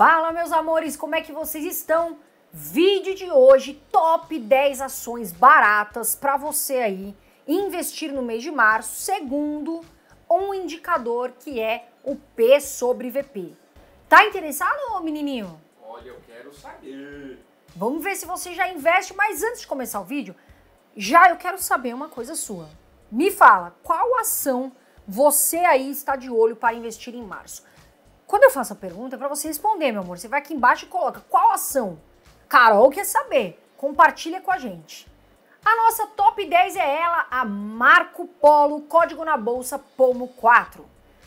Fala, meus amores, como é que vocês estão? Vídeo de hoje, top 10 ações baratas para você aí investir no mês de março, segundo um indicador que é o P sobre VP. Tá interessado, menininho? Olha, eu quero saber. Vamos ver se você já investe, mas antes de começar o vídeo, já eu quero saber uma coisa sua. Me fala, qual ação você aí está de olho para investir em março? Quando eu faço a pergunta, é para você responder, meu amor. Você vai aqui embaixo e coloca qual ação Carol quer saber. Compartilha com a gente. A nossa top 10 é ela, a Marco Polo, código na bolsa POMO 4.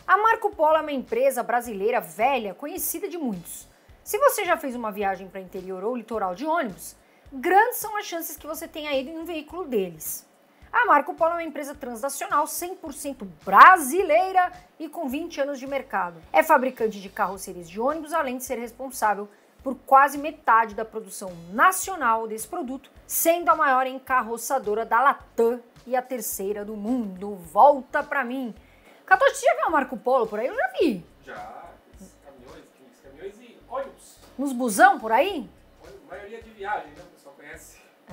A Marco Polo é uma empresa brasileira velha, conhecida de muitos. Se você já fez uma viagem para interior ou litoral de ônibus, grandes são as chances que você tenha ido em um veículo deles. A Marco Polo é uma empresa transnacional 100% brasileira e com 20 anos de mercado. É fabricante de carrocerias de ônibus, além de ser responsável por quase metade da produção nacional desse produto, sendo a maior encarroçadora da Latam e a terceira do mundo. Volta pra mim! Catote, você já viu a Marco Polo por aí? Eu já vi. Já, caminhões, caminhões e ônibus. Nos busão por aí? A maioria de viagem, né?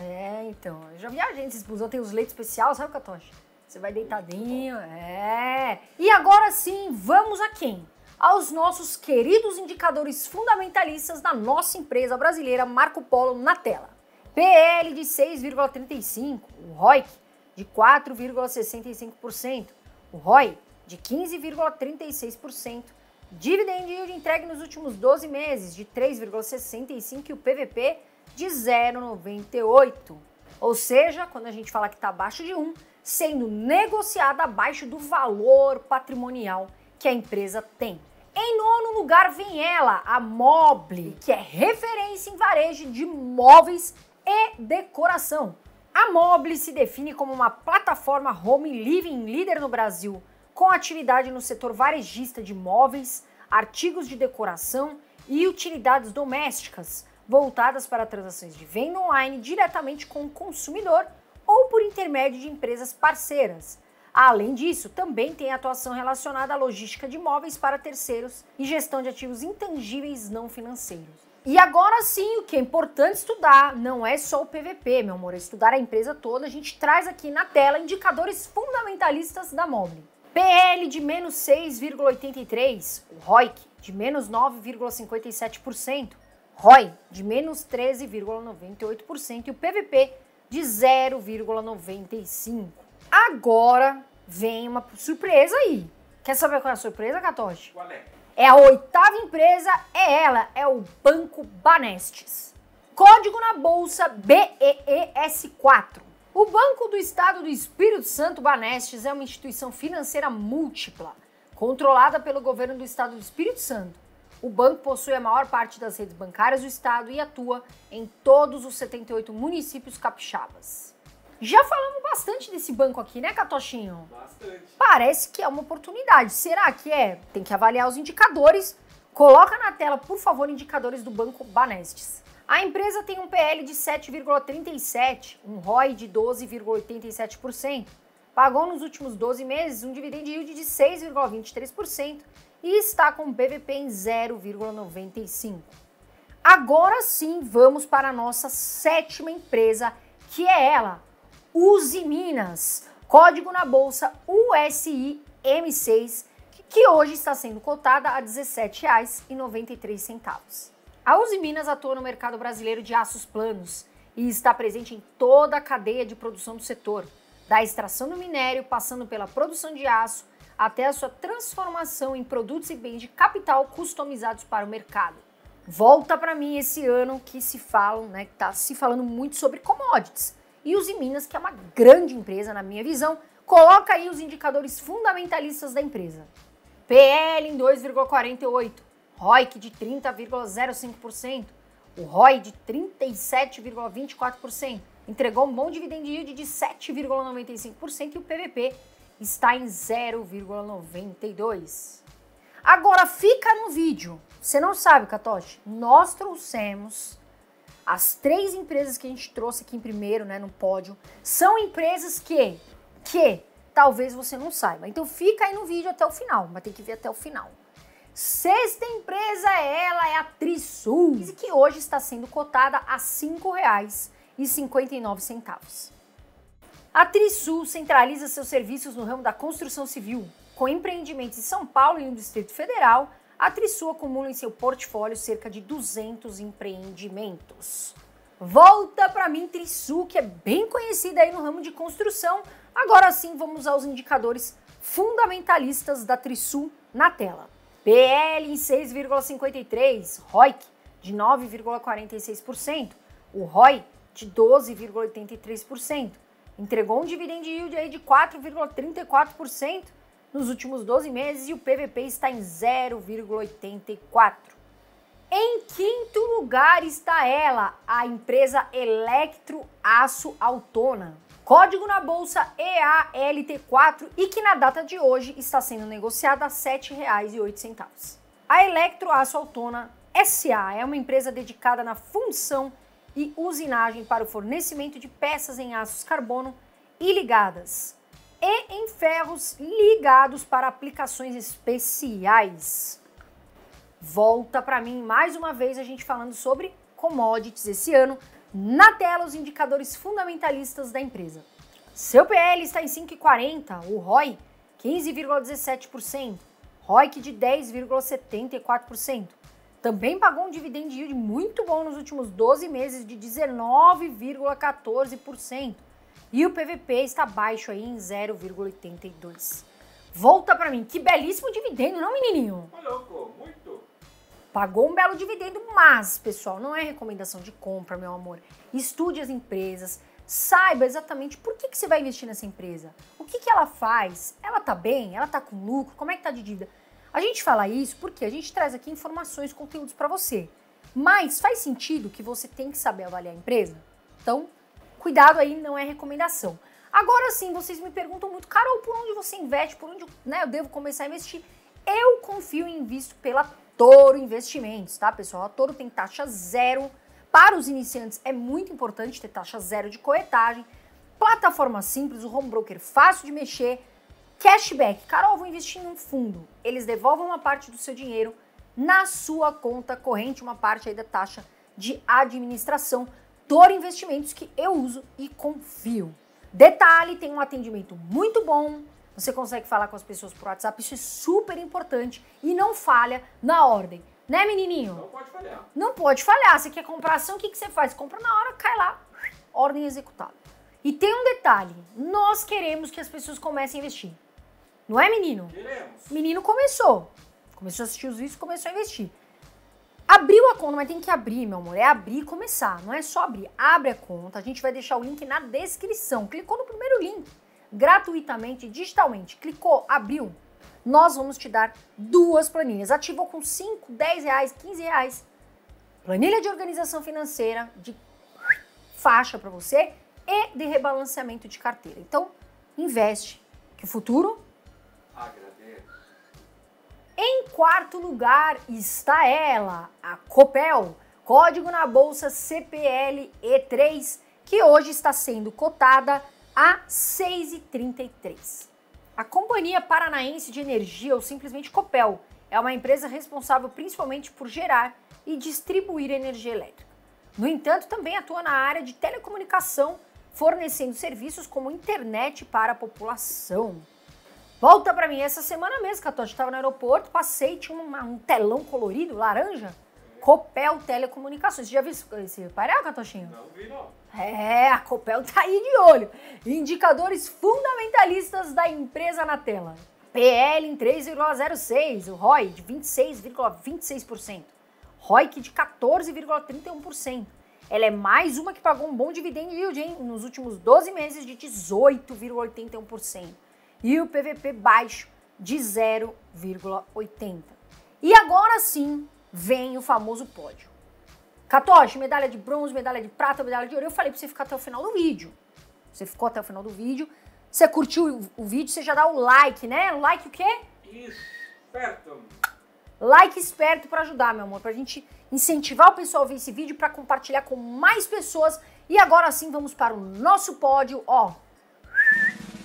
É, então. já vi a gente se tem os leitos especiais, sabe, Catoche? Você vai deitadinho, é. E agora sim, vamos a quem? Aos nossos queridos indicadores fundamentalistas da nossa empresa brasileira Marco Polo na tela. PL de 6,35, o ROIC de 4,65%, o ROI de 15,36%, dividend yield entregue nos últimos 12 meses de 3,65% e o PVP de 0,98. Ou seja, quando a gente fala que está abaixo de 1, sendo negociada abaixo do valor patrimonial que a empresa tem. Em nono lugar vem ela, a Mobile, que é referência em varejo de móveis e decoração. A Mobile se define como uma plataforma home living líder no Brasil, com atividade no setor varejista de móveis, artigos de decoração e utilidades domésticas, voltadas para transações de venda online diretamente com o consumidor ou por intermédio de empresas parceiras. Além disso, também tem atuação relacionada à logística de imóveis para terceiros e gestão de ativos intangíveis não financeiros. E agora sim, o que é importante estudar não é só o PVP, meu amor, é estudar a empresa toda. A gente traz aqui na tela indicadores fundamentalistas da Mobile. PL de menos 6,83, o ROIC de menos 9,57%, ROI de menos 13,98% e o PVP de 0,95%. Agora vem uma surpresa aí. Quer saber qual é a surpresa, Catoche? Qual é? É a oitava empresa, é ela, é o Banco Banestes. Código na bolsa BEES4. O Banco do Estado do Espírito Santo Banestes é uma instituição financeira múltipla, controlada pelo governo do Estado do Espírito Santo o banco possui a maior parte das redes bancárias do estado e atua em todos os 78 municípios capixabas. Já falamos bastante desse banco aqui, né, Catochinho? Bastante. Parece que é uma oportunidade. Será que é? Tem que avaliar os indicadores. Coloca na tela, por favor, indicadores do banco Banestes. A empresa tem um PL de 7,37, um ROI de 12,87%, pagou nos últimos 12 meses um dividend yield de 6,23% e está com BVP em 0,95. Agora sim, vamos para a nossa sétima empresa, que é ela, Uzi Minas, código na bolsa USIM6, que hoje está sendo cotada a R$ 17,93. A Uzi Minas atua no mercado brasileiro de aços planos e está presente em toda a cadeia de produção do setor, da extração do minério, passando pela produção de aço, até a sua transformação em produtos e bens de capital customizados para o mercado. Volta para mim esse ano que se falam, né, que está se falando muito sobre commodities. E os Minas, que é uma grande empresa na minha visão, coloca aí os indicadores fundamentalistas da empresa. PL em 2,48, ROIC de 30,05%, o ROI de 37,24%, entregou um bom dividend yield de 7,95% e o PVP está em 0,92. Agora fica no vídeo. Você não sabe, Catoche, nós trouxemos as três empresas que a gente trouxe aqui em primeiro, né, no pódio, são empresas que que talvez você não saiba. Então fica aí no vídeo até o final, mas tem que ver até o final. Sexta empresa, é ela é a Trisul, que hoje está sendo cotada a R$ 5,59. A Trisul centraliza seus serviços no ramo da construção civil. Com empreendimentos em São Paulo e no Distrito Federal, a Trisul acumula em seu portfólio cerca de 200 empreendimentos. Volta para mim, Trisul, que é bem conhecida aí no ramo de construção. Agora sim, vamos aos indicadores fundamentalistas da Trisul na tela. PL em 6,53, ROIC de 9,46%, o ROI de 12,83%, entregou um dividend yield aí de 4,34% nos últimos 12 meses e o PVP está em 0,84. Em quinto lugar está ela, a empresa Electro Aço Autona. Código na bolsa EALT4 e que na data de hoje está sendo negociada a R$ 7,08. A Electro Aço Autona SA é uma empresa dedicada na função e usinagem para o fornecimento de peças em aços carbono e ligadas, e em ferros ligados para aplicações especiais. Volta para mim mais uma vez a gente falando sobre commodities esse ano. Na tela, os indicadores fundamentalistas da empresa. Seu PL está em 5,40, o ROI 15,17%, ROIC de 10,74%, também pagou um dividend yield muito bom nos últimos 12 meses de 19,14% e o PVP está baixo aí em 0,82. Volta para mim, que belíssimo dividendo, não menininho? louco, muito. Pagou um belo dividendo, mas pessoal, não é recomendação de compra, meu amor. Estude as empresas, saiba exatamente por que, que você vai investir nessa empresa. O que, que ela faz? Ela tá bem? Ela tá com lucro? Como é que tá de dívida? A gente fala isso porque a gente traz aqui informações, conteúdos para você. Mas faz sentido que você tem que saber avaliar a empresa? Então, cuidado aí, não é recomendação. Agora sim, vocês me perguntam muito, Carol, por onde você investe? Por onde né, eu devo começar a investir? Eu confio e invisto pela Toro Investimentos, tá, pessoal? A Toro tem taxa zero. Para os iniciantes é muito importante ter taxa zero de corretagem. Plataforma simples, o home broker fácil de mexer, Cashback. Carol, vou investir em um fundo. Eles devolvem uma parte do seu dinheiro na sua conta corrente, uma parte aí da taxa de administração por investimentos que eu uso e confio. Detalhe, tem um atendimento muito bom. Você consegue falar com as pessoas por WhatsApp, isso é super importante e não falha na ordem. Né, menininho? Não pode falhar. Não pode falhar. Você quer comprar ação, o que, que você faz? Compra na hora, cai lá, ordem executada. E tem um detalhe: nós queremos que as pessoas comecem a investir. Não é, menino? Queremos. Menino começou. Começou a assistir os vídeos, começou a investir. Abriu a conta, mas tem que abrir, meu amor. É abrir e começar. Não é só abrir. Abre a conta. A gente vai deixar o link na descrição. Clicou no primeiro link. Gratuitamente, digitalmente. Clicou, abriu. Nós vamos te dar duas planilhas. Ativou com 5, 10 reais, 15 reais. Planilha de organização financeira de faixa para você e de rebalanceamento de carteira. Então, investe, que o futuro em quarto lugar está ela, a Copel, código na bolsa CPL E3, que hoje está sendo cotada a 6,33. A Companhia Paranaense de Energia, ou simplesmente Copel, é uma empresa responsável principalmente por gerar e distribuir energia elétrica. No entanto, também atua na área de telecomunicação, fornecendo serviços como internet para a população. Volta para mim, essa semana mesmo, Catu, a tava no aeroporto, passei, tinha uma, um telão colorido, laranja, Copel Telecomunicações. Você já viu esse painel, Catochinho? Não vi, não. É, a Copel tá aí de olho. Indicadores fundamentalistas da empresa na tela. PL em 3,06, o ROI de 26,26%, 26%, ROIC de 14,31%. Ela é mais uma que pagou um bom dividend yield hein, nos últimos 12 meses de 18,81% e o PVP baixo de 0,80. E agora sim vem o famoso pódio. 14, medalha de bronze, medalha de prata, medalha de ouro. Eu falei para você ficar até o final do vídeo. Você ficou até o final do vídeo. Você curtiu o vídeo, você já dá o like, né? like o quê? Esperto. Like esperto para ajudar, meu amor, pra gente incentivar o pessoal a ver esse vídeo para compartilhar com mais pessoas. E agora sim vamos para o nosso pódio, ó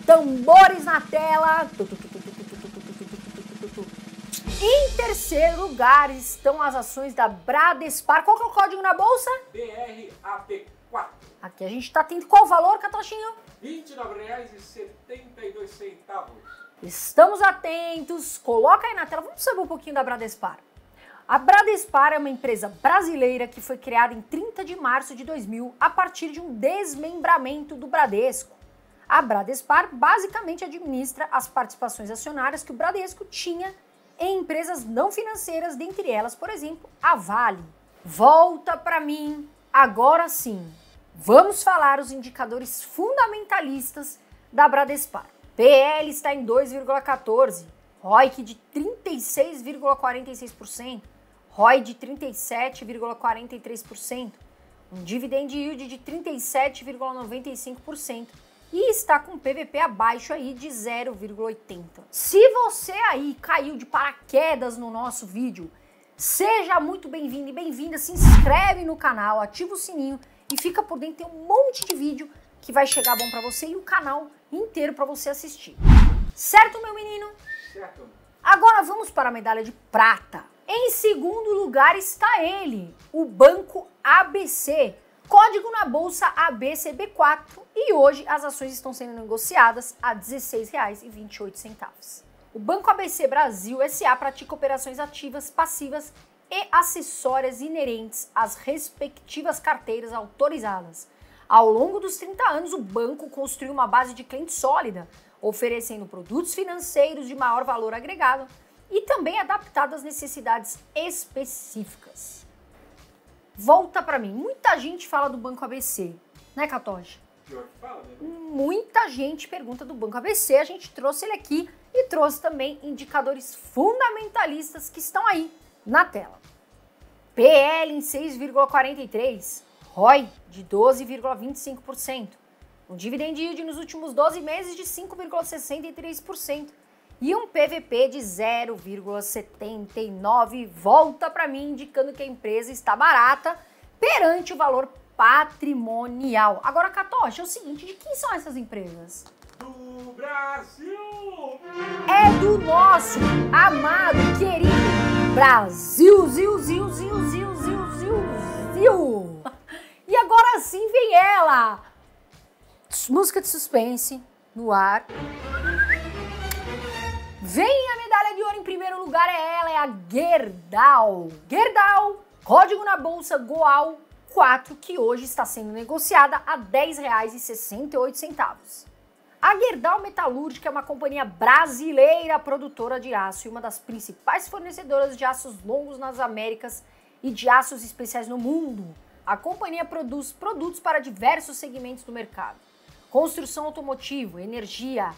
tambores na tela. Em terceiro lugar estão as ações da Bradespar. Qual que é o código na bolsa? BRAP4. Aqui a gente está tendo qual o valor, Catochinho? R$ 29,72. Estamos atentos. Coloca aí na tela. Vamos saber um pouquinho da Bradespar. A Bradespar é uma empresa brasileira que foi criada em 30 de março de 2000 a partir de um desmembramento do Bradesco. A Bradespar basicamente administra as participações acionárias que o Bradesco tinha em empresas não financeiras, dentre elas, por exemplo, a Vale. Volta para mim, agora sim. Vamos falar os indicadores fundamentalistas da Bradespar. PL está em 2,14, ROIC de 36,46%, ROI de 37,43%, um dividend yield de 37,95% e está com PVP abaixo aí de 0,80. Se você aí caiu de paraquedas no nosso vídeo, seja muito bem-vindo e bem-vinda, se inscreve no canal, ativa o sininho e fica por dentro, tem um monte de vídeo que vai chegar bom para você e o canal inteiro para você assistir. Certo, meu menino? Certo. Agora vamos para a medalha de prata. Em segundo lugar está ele, o Banco ABC, Código na bolsa ABCB4 e hoje as ações estão sendo negociadas a R$ 16,28. O Banco ABC Brasil SA pratica operações ativas, passivas e acessórias inerentes às respectivas carteiras autorizadas. Ao longo dos 30 anos, o banco construiu uma base de clientes sólida, oferecendo produtos financeiros de maior valor agregado e também adaptado às necessidades específicas. Volta para mim. Muita gente fala do Banco ABC, né, Catoge? Né? Muita gente pergunta do Banco ABC, a gente trouxe ele aqui e trouxe também indicadores fundamentalistas que estão aí na tela. PL em 6,43, ROI de 12,25%, um dividend yield nos últimos 12 meses de 5,63%, e um PVP de 0,79 volta para mim indicando que a empresa está barata perante o valor patrimonial. Agora, Catocha, é o seguinte, de quem são essas empresas? Do Brasil! É do nosso amado, querido Brasil, ziu, ziu, ziu, ziu, ziu, ziu, ziu. E agora sim vem ela! Música de suspense no ar. Vem a medalha de ouro em primeiro lugar é ela, é a Gerdau. Gerdau, código na bolsa Goal 4, que hoje está sendo negociada a R$ 10,68. A Gerdau Metalúrgica é uma companhia brasileira produtora de aço e uma das principais fornecedoras de aços longos nas Américas e de aços especiais no mundo. A companhia produz produtos para diversos segmentos do mercado: construção automotiva, energia,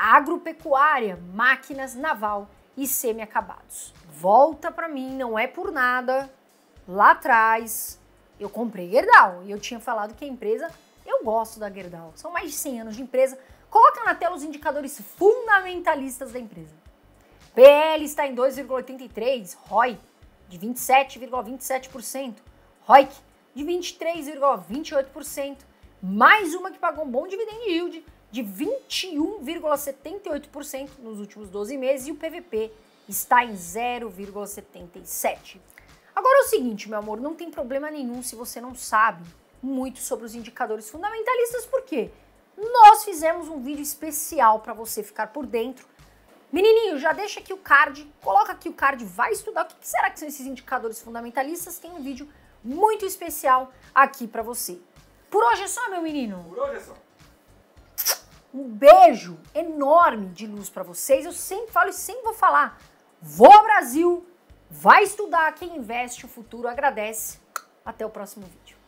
agropecuária, máquinas, naval e semi-acabados. Volta para mim, não é por nada. Lá atrás eu comprei Gerdau e eu tinha falado que a empresa, eu gosto da Gerdau. São mais de 100 anos de empresa. Coloca na tela os indicadores fundamentalistas da empresa. PL está em 2,83, ROI de 27,27%, ROIC de 23,28%, mais uma que pagou um bom dividend yield de 21,78% nos últimos 12 meses e o PVP está em 0,77%. Agora é o seguinte, meu amor, não tem problema nenhum se você não sabe muito sobre os indicadores fundamentalistas, porque nós fizemos um vídeo especial para você ficar por dentro. Menininho, já deixa aqui o card, coloca aqui o card, vai estudar o que será que são esses indicadores fundamentalistas, tem um vídeo muito especial aqui para você. Por hoje é só, meu menino. Por hoje é só. Um beijo enorme de luz para vocês. Eu sempre falo e sempre vou falar. Vou ao Brasil, vai estudar. Quem investe o futuro agradece. Até o próximo vídeo.